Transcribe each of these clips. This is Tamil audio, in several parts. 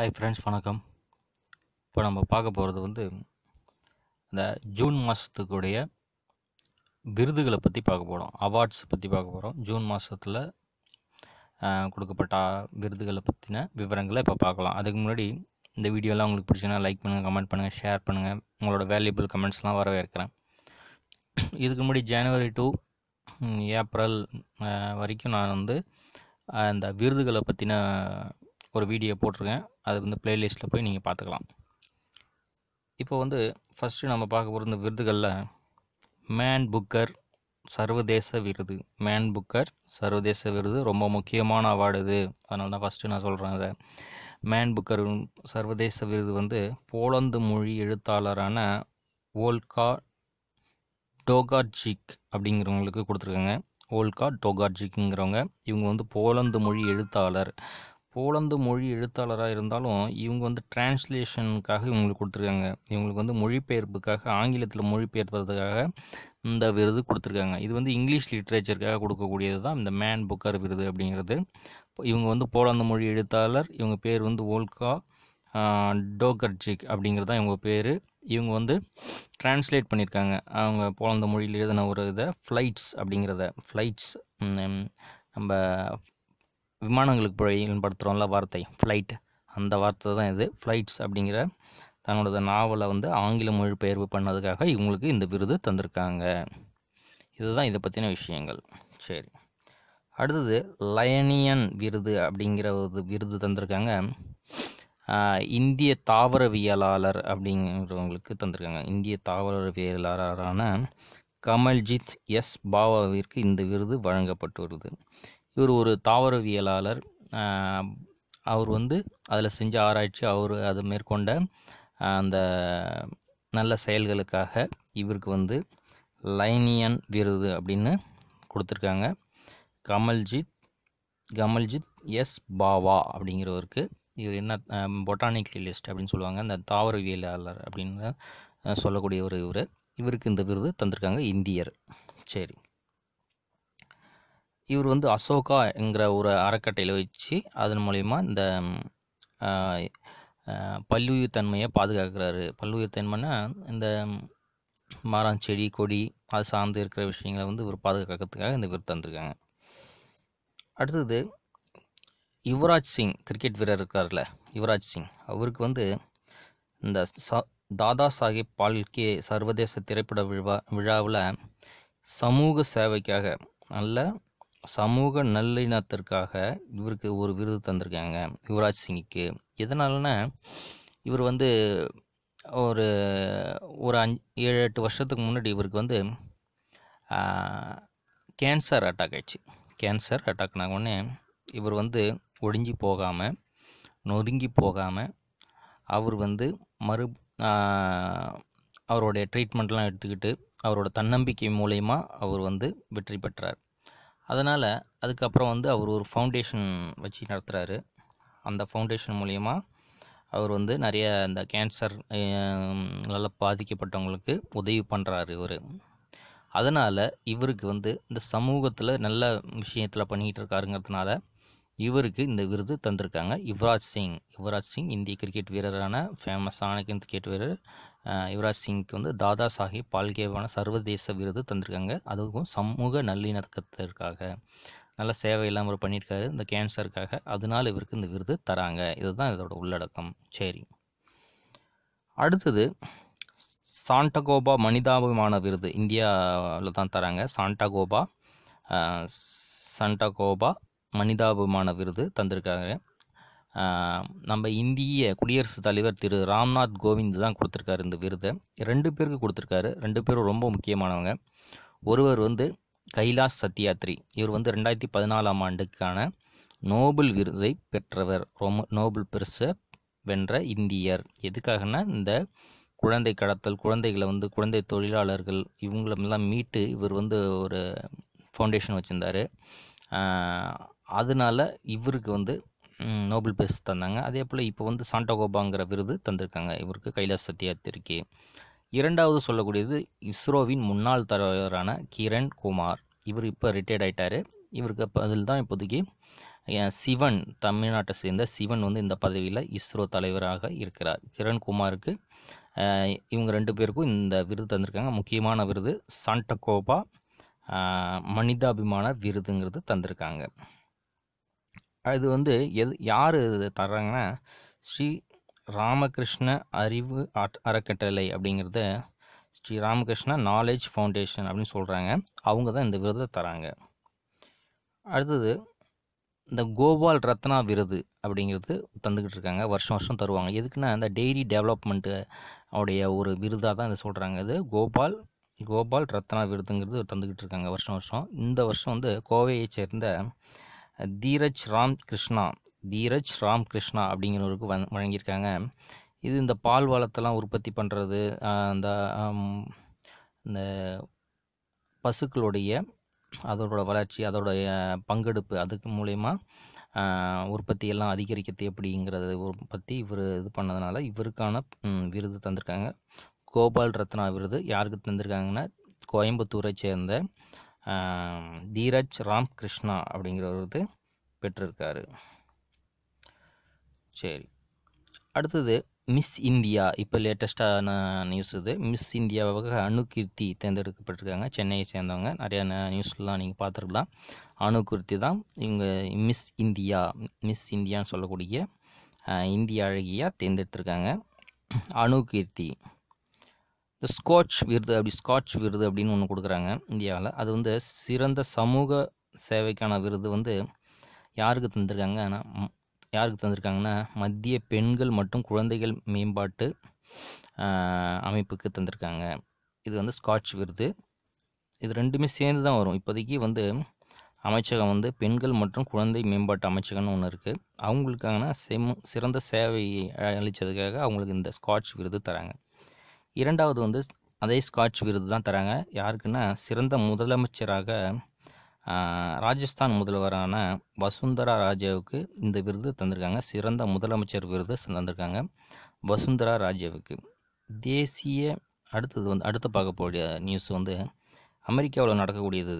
ஹாய் ஃப்ரெண்ட்ஸ் வணக்கம் இப்போ நம்ம பார்க்க போகிறது வந்து இந்த ஜூன் மாதத்துக்குடைய விருதுகளை பற்றி பார்க்க போகிறோம் அவார்ட்ஸ் பற்றி பார்க்க போகிறோம் ஜூன் மாதத்தில் கொடுக்கப்பட்ட விருதுகளை பற்றின விவரங்களை இப்போ பார்க்கலாம் அதுக்கு முன்னாடி இந்த வீடியோலாம் உங்களுக்கு பிடிச்சுன்னா லைக் பண்ணுங்கள் கமெண்ட் பண்ணுங்கள் ஷேர் பண்ணுங்கள் உங்களோட வேல்யூபிள் கமெண்ட்ஸ்லாம் வரவே இருக்கிறேன் இதுக்கு முன்னாடி ஜனவரி டூ ஏப்ரல் வரைக்கும் நான் வந்து அந்த விருதுகளை பற்றின ஒரு வீடியோ போட்டிருக்கேன் அது வந்து ப்ளேலிஸ்ட்டில் போய் நீங்கள் பார்த்துக்கலாம் இப்போ வந்து ஃபஸ்ட்டு நம்ம பார்க்க போகிற இந்த விருதுகளில் மேன் புக்கர் சர்வதேச விருது மேன் புக்கர் சர்வதேச விருது ரொம்ப முக்கியமான அவார்டு இது அதனால தான் ஃபஸ்ட்டு நான் சொல்கிறேன் அதை மேன் புக்கர் சர்வதேச விருது வந்து போலந்து மொழி எழுத்தாளரான ஓல்கா டோகார்ஜிக் அப்படிங்கிறவங்களுக்கு கொடுத்துருக்காங்க ஓல்கா டோகார்ஜிக்ங்கிறவங்க இவங்க வந்து போலந்து மொழி எழுத்தாளர் போலந்து மொழி எழுத்தாளராக இருந்தாலும் இவங்க வந்து டிரான்ஸ்லேஷனுக்காக இவங்களுக்கு கொடுத்துருக்காங்க இவங்களுக்கு வந்து மொழிபெயர்ப்புக்காக ஆங்கிலத்தில் மொழிபெயர்ப்பதற்காக இந்த விருது கொடுத்துருக்காங்க இது வந்து இங்கிலீஷ் லிட்ரேச்சருக்காக கொடுக்கக்கூடியது தான் இந்த மேன் புக்கர் விருது அப்படிங்கிறது இவங்க வந்து போலந்து மொழி எழுத்தாளர் இவங்க பேர் வந்து ஓல்கா டோகர்ஜிக் அப்படிங்கிறது தான் இவங்க பேர் இவங்க வந்து டிரான்ஸ்லேட் பண்ணியிருக்காங்க அவங்க போலந்த மொழியில் எழுதின ஒரு இதை ஃப்ளைட்ஸ் அப்படிங்கிறத ஃப்ளைட்ஸ் நம்ம விமானங்களுக்கு பயன்படுத்துகிறோம்ல வார்த்தை ஃப்ளைட் அந்த வார்த்தை தான் இது ஃப்ளைட்ஸ் அப்படிங்கிற தங்களோட நாவலை வந்து ஆங்கில மொழிபெயர்ப்பு பண்ணதுக்காக இவங்களுக்கு இந்த விருது தந்திருக்காங்க இதுதான் இதை பற்றின விஷயங்கள் சரி அடுத்தது லயனியன் விருது அப்படிங்கிற ஒரு விருது தந்திருக்காங்க இந்திய தாவரவியலாளர் அப்படிங்கிறவங்களுக்கு தந்திருக்காங்க இந்திய தாவரவியலாளரான கமல்ஜித் எஸ் பாவாவிற்கு இந்த விருது வழங்கப்பட்டு வருது இவர் ஒரு தாவரவியலாளர் அவர் வந்து அதில் செஞ்ச ஆராய்ச்சி அவர் அது மேற்கொண்ட அந்த நல்ல செயல்களுக்காக இவருக்கு வந்து லைனியன் விருது அப்படின்னு கொடுத்துருக்காங்க கமல்ஜித் கமல்ஜித் எஸ் பாவா அப்படிங்கிறவருக்கு இவர் என்ன பொட்டானிக்கலிஸ்ட் அப்படின்னு சொல்லுவாங்க அந்த தாவரவியலாளர் அப்படின்னு சொல்லக்கூடிய ஒரு இவர் இவருக்கு இந்த விருது தந்திருக்காங்க இந்தியர் சரி இவர் வந்து அசோகா என்கிற ஒரு அறக்கட்டையில் வச்சு அதன் மூலிமா இந்த பல்லுயிர்த்தன்மையை பாதுகாக்கிறாரு பல்லுயிர்த்தன்மைன்னா இந்த மரம் செடி கொடி அது சார்ந்து இருக்கிற விஷயங்களை வந்து இவர் பாதுகாக்கிறதுக்காக இந்த விருது தந்திருக்காங்க அடுத்தது யுவராஜ் சிங் கிரிக்கெட் வீரர் இருக்கார்ல யுவராஜ் சிங் அவருக்கு வந்து இந்த சா தாதா சாஹிப் பால்கே சர்வதேச திரைப்பட விழா விழாவில் சமூக சேவைக்காக நல்ல சமூக நல்லிணத்திற்காக இவருக்கு ஒரு விருது தந்திருக்காங்க யுவராஜ் சிங்குக்கு எதனாலன்னா இவர் வந்து ஒரு ஒரு அஞ்சு ஏழு எட்டு வருஷத்துக்கு முன்னாடி இவருக்கு வந்து கேன்சர் அட்டாக் ஆயிடுச்சு கேன்சர் அட்டாக்னா உடனே இவர் வந்து ஒடிஞ்சி போகாமல் நொறுங்கி போகாமல் அவர் வந்து மறு அவருடைய ட்ரீட்மெண்ட்லாம் எடுத்துக்கிட்டு அவரோட தன்னம்பிக்கை மூலயமா அவர் வந்து வெற்றி பெற்றார் அதனால் அதுக்கப்புறம் வந்து அவர் ஒரு ஃபவுண்டேஷன் வச்சு நடத்துகிறாரு அந்த ஃபவுண்டேஷன் மூலயமா அவர் வந்து நிறைய இந்த கேன்சர் நல்லா பாதிக்கப்பட்டவங்களுக்கு உதவி பண்ணுறாரு இவர் அதனால் இவருக்கு வந்து இந்த சமூகத்தில் நல்ல விஷயத்தில் பண்ணிக்கிட்டு இருக்காருங்கிறதுனால இவருக்கு இந்த விருது தந்திருக்காங்க யுவராஜ் சிங் யுவராஜ் சிங் இந்திய கிரிக்கெட் வீரரான ஃபேமஸான கிரிக்கெட் வீரர் யுவராஜ் சிங்க்கு வந்து தாதா சாஹிப் பால்கேவான சர்வதேச விருது தந்திருக்காங்க அதுவும் சமூக நல்லிணக்கத்திற்காக நல்ல சேவை இல்லாமல் பண்ணியிருக்காரு இந்த கேன்சருக்காக அதனால் இவருக்கு இந்த விருது தராங்க இதுதான் இதோட உள்ளடக்கம் சரி அடுத்தது சாண்டகோபா மனிதாபிமான விருது இந்தியாவில் தான் தராங்க சாண்டகோபா சண்டகோபா மனிதாபிமான விருது தந்திருக்காங்க நம்ம இந்திய குடியரசுத் தலைவர் திரு ராம்நாத் கோவிந்த் தான் கொடுத்துருக்காரு இந்த விருதை ரெண்டு பேருக்கு கொடுத்துருக்காரு ரெண்டு பேரும் ரொம்ப முக்கியமானவங்க ஒருவர் வந்து கைலாஷ் சத்யாத்ரி இவர் வந்து ரெண்டாயிரத்தி பதினாலாம் ஆண்டுக்கான நோபல் விருதை பெற்றவர் ரொம்ப நோபல் பரிசை வென்ற இந்தியர் எதுக்காகனா இந்த குழந்தை கடத்தல் குழந்தைகளை வந்து குழந்தை தொழிலாளர்கள் இவங்களெல்லாம் மீட்டு இவர் வந்து ஒரு ஃபவுண்டேஷன் வச்சுருந்தார் அதனால இவருக்கு வந்து நோபல் பிரைஸ் தந்தாங்க அதே போல் இப்போ வந்து சாண்டகோபாங்கிற விருது தந்திருக்காங்க இவருக்கு கைலாஷ் சத்யாத்திற்கு இரண்டாவது சொல்லக்கூடியது இஸ்ரோவின் முன்னாள் தலைவரான கிரண் குமார் இவர் இப்போ ரிட்டையர்ட் ஆகிட்டார் இவருக்கு இப்போ அதில் தான் இப்போதைக்கு சிவன் தமிழ்நாட்டை சேர்ந்த சிவன் வந்து இந்த பதவியில் இஸ்ரோ தலைவராக இருக்கிறார் கிரண்குமாருக்கு இவங்க ரெண்டு பேருக்கும் இந்த விருது தந்திருக்காங்க முக்கியமான விருது சாண்டகோபா மனிதாபிமான விருதுங்கிறது தந்திருக்காங்க அது வந்து எது யார் தர்றாங்கன்னா ஸ்ரீ ராமகிருஷ்ண அறிவு அட் அறக்கட்டளை அப்படிங்கிறத ஸ்ரீ ராமகிருஷ்ணா நாலேஜ் ஃபவுண்டேஷன் அப்படின்னு சொல்கிறாங்க அவங்க தான் இந்த விருதை தராங்க அடுத்தது இந்த கோபால் ரத்னா விருது அப்படிங்கிறது தந்துக்கிட்டு இருக்காங்க வருஷம் வருஷம் தருவாங்க எதுக்குன்னா இந்த டெய்ரி டெவலப்மெண்ட்டு அவடைய ஒரு விருதாக தான் இதை சொல்கிறாங்க இது கோபால் கோபால் ரத்னா விருதுங்கிறது தந்துக்கிட்டு இருக்காங்க வருஷம் வருஷம் இந்த வருஷம் வந்து கோவையை சேர்ந்த தீரஜ் ராம் கிருஷ்ணா தீரஜ் ராம் கிருஷ்ணா அப்படிங்கிறவருக்கு வந் வழங்கியிருக்காங்க இது இந்த பால் வளத்தெல்லாம் உற்பத்தி பண்ணுறது அந்த இந்த பசுக்களுடைய அதோட வளர்ச்சி அதோடைய பங்கெடுப்பு அதுக்கு மூலயமா உற்பத்தியெல்லாம் அதிகரிக்கிறது எப்படிங்கிறத பற்றி இவர் இது பண்ணதுனால இவருக்கான விருது தந்திருக்காங்க கோபால் ரத்னா விருது யாருக்கு தந்திருக்காங்கன்னா கோயம்புத்தூரை சேர்ந்த தீரஜ் ராம் கிருஷ்ணா அப்படிங்கிற ஒரு இது பெற்றிருக்காரு சரி அடுத்தது மிஸ் இந்தியா இப்போ லேட்டஸ்ட்டான நியூஸ் இது மிஸ் இந்தியாவாக அணுகீர்த்தி தேர்ந்தெடுக்கப்பட்டிருக்காங்க சென்னையை சேர்ந்தவங்க நிறையா நியூஸ்லாம் நீங்கள் பார்த்துருக்கலாம் அணுகீர்த்தி தான் இவங்க மிஸ் இந்தியா மிஸ் இந்தியான்னு சொல்லக்கூடிய இந்திய அழகியாக தேர்ந்தெடுத்திருக்காங்க அணுகீர்த்தி இந்த ஸ்காட்ச் விருது அப்படி ஸ்காட்ச் விருது அப்படின்னு ஒன்று கொடுக்குறாங்க இந்தியாவில் அது வந்து சிறந்த சமூக சேவைக்கான விருது வந்து யாருக்கு தந்திருக்காங்க ஆனால் யாருக்கு தந்திருக்காங்கன்னா மத்திய பெண்கள் மற்றும் குழந்தைகள் மேம்பாட்டு அமைப்புக்கு தந்திருக்காங்க இது வந்து ஸ்காட்ச் விருது இது ரெண்டுமே சேர்ந்து தான் வரும் இப்போதைக்கு வந்து அமைச்சகம் வந்து பெண்கள் மற்றும் குழந்தை மேம்பாட்டு அமைச்சகம்னு ஒன்று இருக்குது அவங்களுக்காகனா செம் சிறந்த சேவை அளித்ததுக்காக அவங்களுக்கு இந்த ஸ்காட்ச் விருது தராங்க இரண்டாவது வந்து அதே ஸ்காட்ச் விருது தான் தராங்க யாருக்குன்னா சிறந்த முதலமைச்சராக ராஜஸ்தான் முதல்வரான வசுந்தரா ராஜேவுக்கு இந்த விருது தந்திருக்காங்க சிறந்த முதலமைச்சர் விருது தந்திருக்காங்க வசுந்தரா ராஜேவுக்கு தேசிய அடுத்தது வந்து அடுத்து பார்க்கக்கூடிய நியூஸ் வந்து அமெரிக்காவில் நடக்கக்கூடியது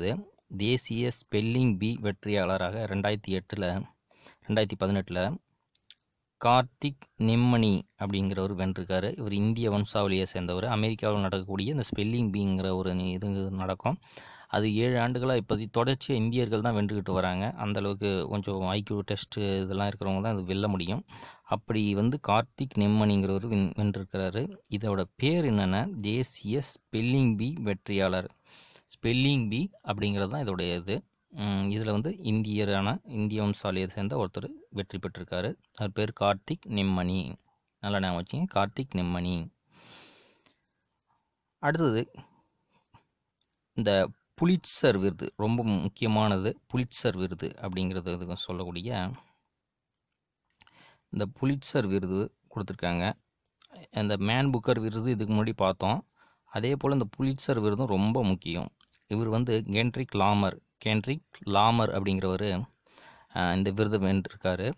தேசிய ஸ்பெல்லிங் பி வெற்றியாளராக ரெண்டாயிரத்தி எட்டில் ரெண்டாயிரத்தி பதினெட்டில் கார்த்திக் நிம்மணி அப்படிங்கிறவர் வென்றிருக்காரு இவர் இந்திய வம்சாவளியை சேர்ந்தவர் அமெரிக்காவில் நடக்கக்கூடிய இந்த ஸ்பெல்லிங் பீங்கிற ஒரு இது நடக்கும் அது ஏழு ஆண்டுகளாக இப்போதைக்கு தொடர்ச்சியாக இந்தியர்கள் தான் வென்றுக்கிட்டு வராங்க அந்தளவுக்கு கொஞ்சம் ஐக்கியூ டெஸ்ட்டு இதெல்லாம் இருக்கிறவங்க தான் அது வெல்ல முடியும் அப்படி வந்து கார்த்திக் நிம்மணிங்கிறவர் வென்றிருக்கிறாரு இதோட பேர் என்னென்னா தேசிய ஸ்பெல்லிங் பி வெற்றியாளர் ஸ்பெல்லிங் பி அப்படிங்கிறது தான் இதோடைய இது இதில் வந்து இந்தியரான இந்திய வம்சாலியை சேர்ந்த ஒருத்தர் வெற்றி பெற்றிருக்காரு அவர் பேர் கார்த்திக் நிம்மணி நல்லா ஞாபகம் வச்சுங்க கார்த்திக் நிம்மணி அடுத்தது இந்த புலிட்சர் விருது ரொம்ப முக்கியமானது புலிட்சர் விருது அப்படிங்கிறது சொல்லக்கூடிய இந்த புலிட்சர் விருது கொடுத்துருக்காங்க இந்த மேன் புக்கர் விருது இதுக்கு முன்னாடி பார்த்தோம் அதே போல் இந்த புலிட்சர் விருதும் ரொம்ப முக்கியம் இவர் வந்து கென்ட்ரிக் லாமர் கேண்ட்ரிக் லாமர் அப்படிங்கிறவர் இந்த விருது வென்றிருக்காரு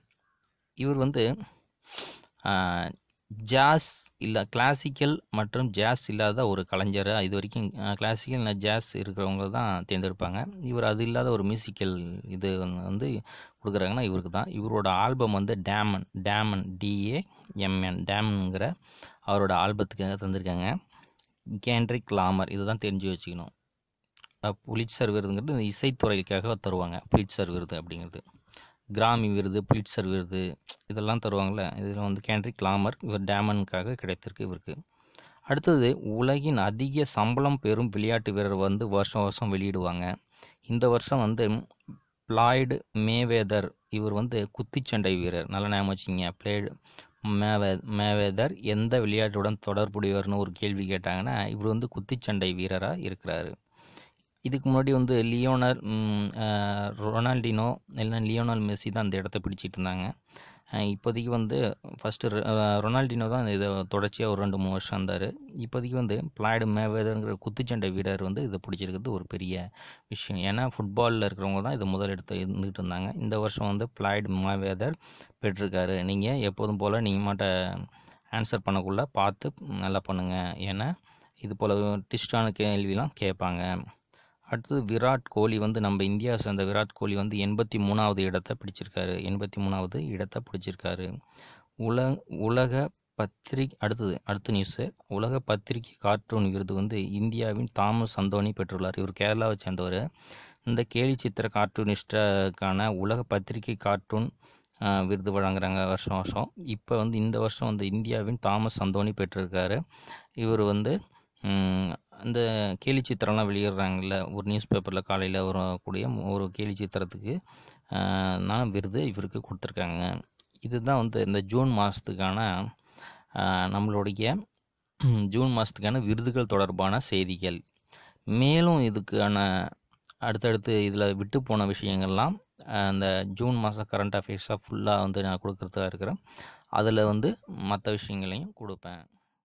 இவர் வந்து ஜாஸ் இல்லை கிளாசிக்கல் மற்றும் ஜாஸ் இல்லாத ஒரு கலைஞராக இது வரைக்கும் கிளாசிக்கல் இல்லை ஜாஸ் இருக்கிறவங்க தான் தேர்ந்தெடுப்பாங்க இவர் அது இல்லாத ஒரு மியூசிக்கல் இது வந்து கொடுக்குறாங்கன்னா இவருக்கு தான் இவரோட ஆல்பம் வந்து டேமன் டேமன் டிஏ எம்என் டேமனுங்கிற அவரோட ஆல்பத்துக்காக தந்திருக்காங்க கேண்ட்ரிக் லாமர் இதுதான் தெரிஞ்சு வச்சுக்கணும் புலிட்சர் விருதுங்கிறது இந்த இசைத்துறைக்காக தருவாங்க புலிட்சர் விருது அப்படிங்கிறது கிராமி விருது புலிட்சர் விருது இதெல்லாம் தருவாங்கள்ல இதில் வந்து கேண்ட்ரி கிளாமர் இவர் டேமனுக்காக கிடைத்திருக்கு இவருக்கு அடுத்தது உலகின் அதிக சம்பளம் பெறும் விளையாட்டு வீரர் வந்து வருஷம் வருஷம் வெளியிடுவாங்க இந்த வருஷம் வந்து பிளாய்டு மேவேதர் இவர் வந்து குத்திச்சண்டை வீரர் நல்ல ஞாபகம் வச்சுங்க பிளேடு மேவே மேவேதர் எந்த விளையாட்டுடன் தொடர்புடையவர்னு ஒரு கேள்வி கேட்டாங்கன்னா இவர் வந்து குத்திச்சண்டை வீரராக இருக்கிறாரு இதுக்கு முன்னாடி வந்து லியோனர் ரொனால்டினோ இல்லைன்னா லியோனால் மெஸ்ஸி தான் அந்த இடத்த பிடிச்சிட்டு இருந்தாங்க இப்போதைக்கு வந்து ஃபஸ்ட்டு ரொனால்டினோ தான் இதை தொடர்ச்சியாக ஒரு ரெண்டு மூணு வருஷம் இருந்தார் இப்போதைக்கு வந்து பிளாய்டு மேவேதர்ங்கிற குத்துச்சண்டை வீரர் வந்து இதை பிடிச்சிருக்கிறது ஒரு பெரிய விஷயம் ஏன்னா ஃபுட்பாலில் இருக்கிறவங்க தான் இதை முதல் எடுத்து இருந்துகிட்டு இருந்தாங்க இந்த வருஷம் வந்து பிளாய்டு மேவேதர் பெற்றிருக்காரு நீங்கள் எப்போதும் போல் நீங்கள் மாட்ட ஆன்சர் பண்ணக்குள்ளே பார்த்து நல்லா பண்ணுங்கள் ஏன்னா இது போல் டிஸ்டான கேள்விலாம் கேட்பாங்க அடுத்தது விராட் கோலி வந்து நம்ம இந்தியா சேர்ந்த விராட் கோலி வந்து எண்பத்தி மூணாவது இடத்தை பிடிச்சிருக்காரு எண்பத்தி மூணாவது இடத்தை பிடிச்சிருக்காரு உல உலக பத்திரிக் அடுத்தது அடுத்த நியூஸு உலக பத்திரிகை கார்ட்டூன் விருது வந்து இந்தியாவின் தாமஸ் அந்தோனி பெற்றுள்ளார் இவர் கேரளாவை சேர்ந்தவர் இந்த கேலி சித்திர கார்ட்டூனிஸ்டுக்கான உலக பத்திரிகை கார்ட்டூன் விருது வழங்குறாங்க வருஷம் வருஷம் இப்போ வந்து இந்த வருஷம் வந்து இந்தியாவின் தாமஸ் அந்தோனி பெற்றிருக்காரு இவர் வந்து அந்த கேலி சித்திரம்லாம் வெளியிடுறாங்கல்ல ஒரு நியூஸ் பேப்பரில் காலையில் வரக்கூடிய ஒரு கேலி சித்திரத்துக்கு நான் விருது இவருக்கு கொடுத்துருக்காங்க இதுதான் வந்து இந்த ஜூன் மாதத்துக்கான நம்மளுடைய ஜூன் மாதத்துக்கான விருதுகள் தொடர்பான செய்திகள் மேலும் இதுக்கான அடுத்தடுத்து இதில் விட்டு போன விஷயங்கள்லாம் அந்த ஜூன் மாதம் கரண்ட் அஃபேர்ஸாக ஃபுல்லாக வந்து நான் கொடுக்குறதா இருக்கிறேன் அதில் வந்து மற்ற விஷயங்களையும் கொடுப்பேன்